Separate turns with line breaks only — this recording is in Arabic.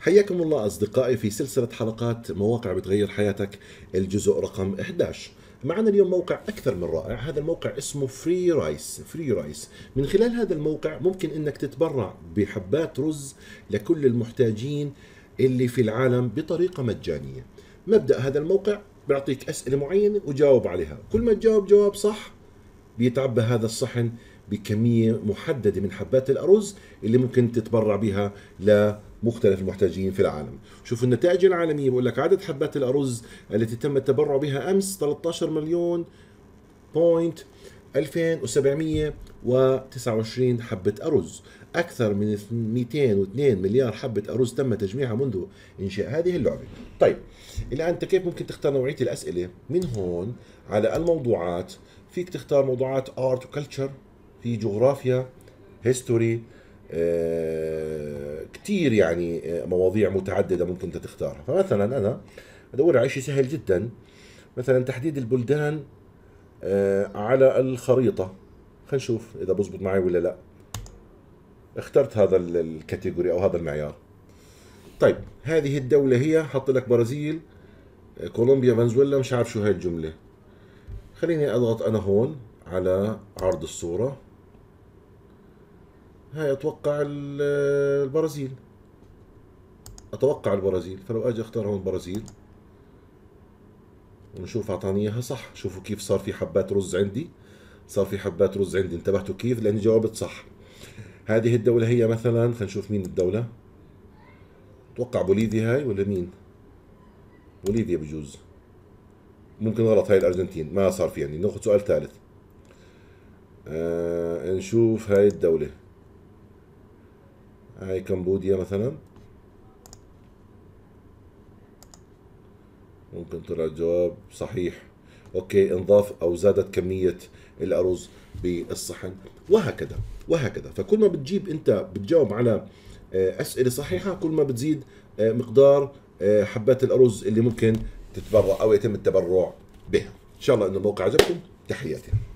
حياكم الله أصدقائي في سلسلة حلقات مواقع بتغير حياتك الجزء رقم 11 معنا اليوم موقع أكثر من رائع هذا الموقع اسمه فري رايس فري رايس من خلال هذا الموقع ممكن أنك تتبرع بحبات رز لكل المحتاجين اللي في العالم بطريقة مجانية مبدأ هذا الموقع بيعطيك أسئلة معينة وجاوب عليها كل ما تجاوب جواب صح بيتعبى هذا الصحن بكمية محددة من حبات الأرز اللي ممكن تتبرع بها لمختلف المحتاجين في العالم شوفوا النتائج العالمية بقول لك عدد حبات الأرز التي تم التبرع بها أمس 13 مليون بوينت 2729 حبة أرز أكثر من 202 مليار حبة أرز تم تجميعها منذ إنشاء هذه اللعبة طيب الآن أنت كيف ممكن تختار نوعية الأسئلة من هون على الموضوعات فيك تختار موضوعات ارت وكلتشر في جغرافيا هيستوري آه، كتير يعني آه، مواضيع متعدده ممكن انت تختارها فمثلا انا بدور على شيء سهل جدا مثلا تحديد البلدان آه، على الخريطه خلينا نشوف اذا بزبط معي ولا لا اخترت هذا الكاتيجوري او هذا المعيار طيب هذه الدوله هي حط لك برازيل كولومبيا فنزويلا مش عارف شو هاي الجمله خليني اضغط انا هون على عرض الصوره هاي اتوقع البرازيل اتوقع البرازيل فلو اجي اختار هون البرازيل ونشوف اعطاني اياها صح شوفوا كيف صار في حبات رز عندي صار في حبات رز عندي انتبهتوا كيف لاني جاوبت صح هذه الدولة هي مثلا خلينا نشوف مين الدولة اتوقع بوليفيا هاي ولا مين بوليفيا بجوز ممكن غلط هاي الارجنتين ما صار في يعني ناخذ سؤال ثالث آه نشوف هاي الدولة هاي آه، كمبوديا مثلا ممكن طلع الجواب صحيح اوكي انضاف او زادت كميه الارز بالصحن وهكذا وهكذا فكل ما بتجيب انت بتجاوب على آه، اسئله صحيحه كل ما بتزيد آه، مقدار حبات الارز اللي ممكن تتبرع او يتم التبرع بها ان شاء الله انه الموقع عجبكم تحياتي